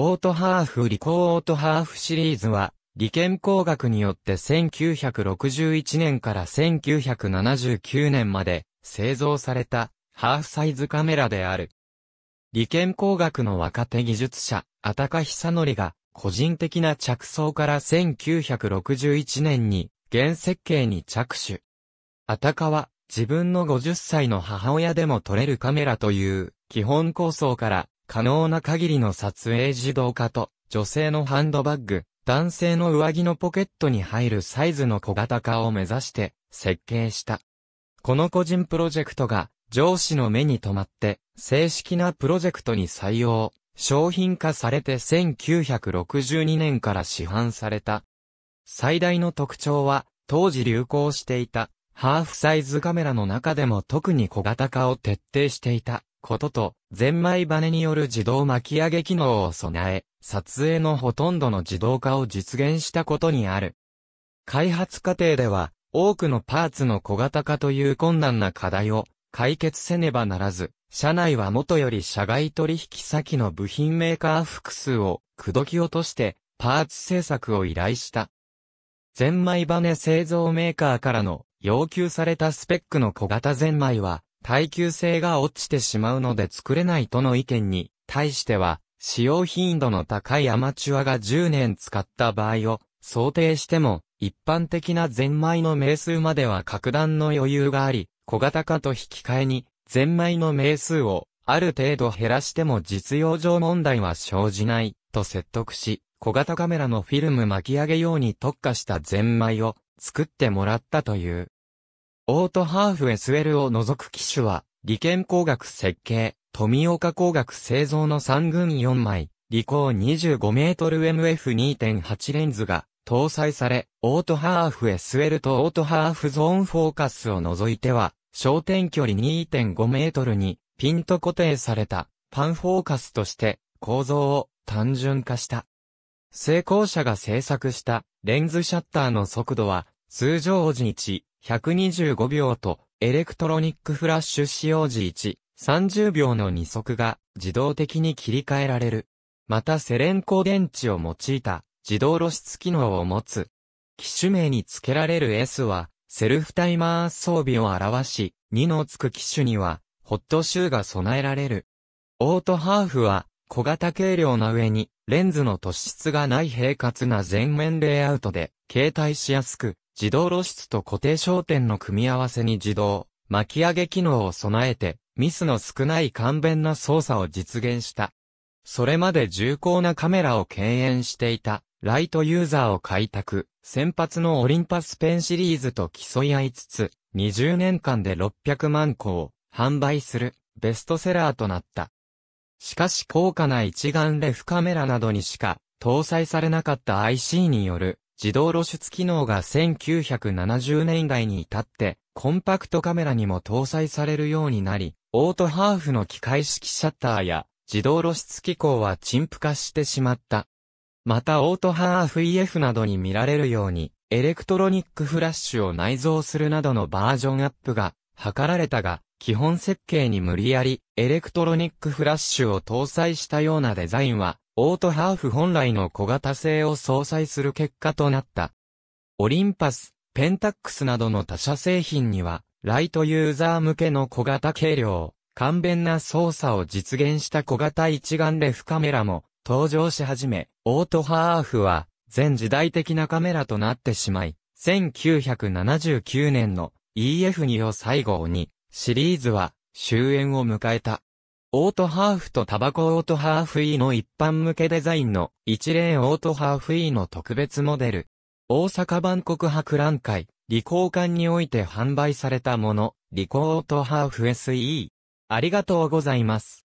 オートハーフ理工オートハーフシリーズは、理研工学によって1961年から1979年まで製造されたハーフサイズカメラである。理研工学の若手技術者、アタカヒサノリが個人的な着想から1961年に原設計に着手。あたかは自分の50歳の母親でも撮れるカメラという基本構想から可能な限りの撮影自動化と、女性のハンドバッグ、男性の上着のポケットに入るサイズの小型化を目指して設計した。この個人プロジェクトが上司の目に留まって正式なプロジェクトに採用、商品化されて1962年から市販された。最大の特徴は当時流行していたハーフサイズカメラの中でも特に小型化を徹底していたことと、ゼンマイバネによる自動巻き上げ機能を備え、撮影のほとんどの自動化を実現したことにある。開発過程では、多くのパーツの小型化という困難な課題を解決せねばならず、社内は元より社外取引先の部品メーカー複数を口説き落としてパーツ製作を依頼した。ゼンマイバネ製造メーカーからの要求されたスペックの小型ゼンマイは耐久性が落ちてしまうので作れないとの意見に対しては、使用頻度の高いアマチュアが10年使った場合を想定しても、一般的なゼンマイの名数までは格段の余裕があり、小型化と引き換えに、ゼンマイの名数をある程度減らしても実用上問題は生じないと説得し、小型カメラのフィルム巻き上げ用に特化したゼンマイを作ってもらったという。オートハーフ SL を除く機種は、理研工学設計、富岡工学製造の3軍4枚、理工 25mmMF2.8 レンズが搭載され、オートハーフ SL とオートハーフゾーンフォーカスを除いては、焦点距離2.5メートルにピント固定されたパンフォーカスとして構造を単純化した。成功者が製作したレンズシャッターの速度は通常時1、125秒と、エレクトロニックフラッシュ使用時1、30秒の2足が自動的に切り替えられる。またセレン光電池を用いた自動露出機能を持つ。機種名に付けられる S はセルフタイマー装備を表し、2の付く機種にはホットシューが備えられる。オートハーフは小型軽量な上にレンズの突出がない平滑な全面レイアウトで携帯しやすく、自動露出と固定焦点の組み合わせに自動、巻き上げ機能を備えて、ミスの少ない簡便な操作を実現した。それまで重厚なカメラを敬遠していた、ライトユーザーを開拓、先発のオリンパスペンシリーズと競い合いつつ、20年間で600万個を販売するベストセラーとなった。しかし高価な一眼レフカメラなどにしか搭載されなかった IC による自動露出機能が1970年代に至って、コンパクトカメラにも搭載されるようになり、オートハーフの機械式シャッターや自動露出機構は陳腐化してしまった。またオートハーフ EF などに見られるように、エレクトロニックフラッシュを内蔵するなどのバージョンアップが図られたが、基本設計に無理やり、エレクトロニックフラッシュを搭載したようなデザインは、オートハーフ本来の小型性を相殺する結果となった。オリンパス、ペンタックスなどの他社製品には、ライトユーザー向けの小型軽量、簡便な操作を実現した小型一眼レフカメラも登場し始め、オートハーフは全時代的なカメラとなってしまい、1979年の EF2 を最後にシリーズは終焉を迎えた。オートハーフとタバコオートハーフ E の一般向けデザインの一例オートハーフ E の特別モデル。大阪万国博覧会、理工館において販売されたもの、理工オートハーフ SE。ありがとうございます。